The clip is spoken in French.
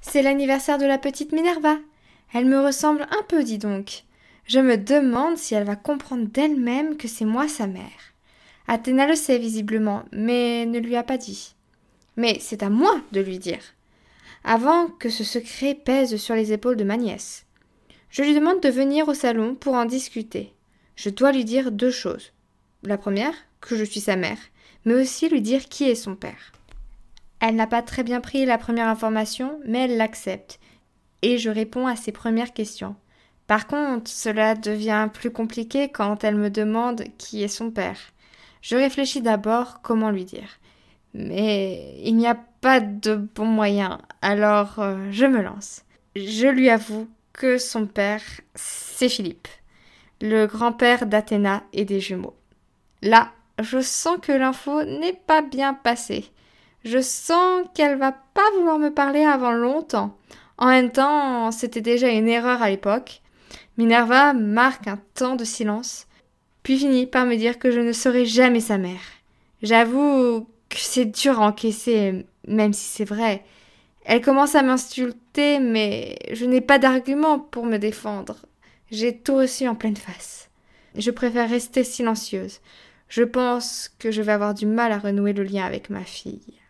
C'est l'anniversaire de la petite Minerva. Elle me ressemble un peu, dis donc. Je me demande si elle va comprendre d'elle-même que c'est moi sa mère. Athéna le sait visiblement, mais ne lui a pas dit. Mais c'est à moi de lui dire, avant que ce secret pèse sur les épaules de ma nièce. Je lui demande de venir au salon pour en discuter. Je dois lui dire deux choses. La première, que je suis sa mère, mais aussi lui dire qui est son père. Elle n'a pas très bien pris la première information, mais elle l'accepte. Et je réponds à ses premières questions. Par contre, cela devient plus compliqué quand elle me demande qui est son père. Je réfléchis d'abord comment lui dire. Mais il n'y a pas de bon moyen, alors euh, je me lance. Je lui avoue que son père, c'est Philippe, le grand-père d'Athéna et des jumeaux. Là, je sens que l'info n'est pas bien passée. Je sens qu'elle va pas vouloir me parler avant longtemps. En même temps, c'était déjà une erreur à l'époque. Minerva marque un temps de silence, puis finit par me dire que je ne serai jamais sa mère. J'avoue que c'est dur à encaisser, même si c'est vrai. Elle commence à m'insulter, mais je n'ai pas d'argument pour me défendre. J'ai tout reçu en pleine face. Je préfère rester silencieuse. Je pense que je vais avoir du mal à renouer le lien avec ma fille.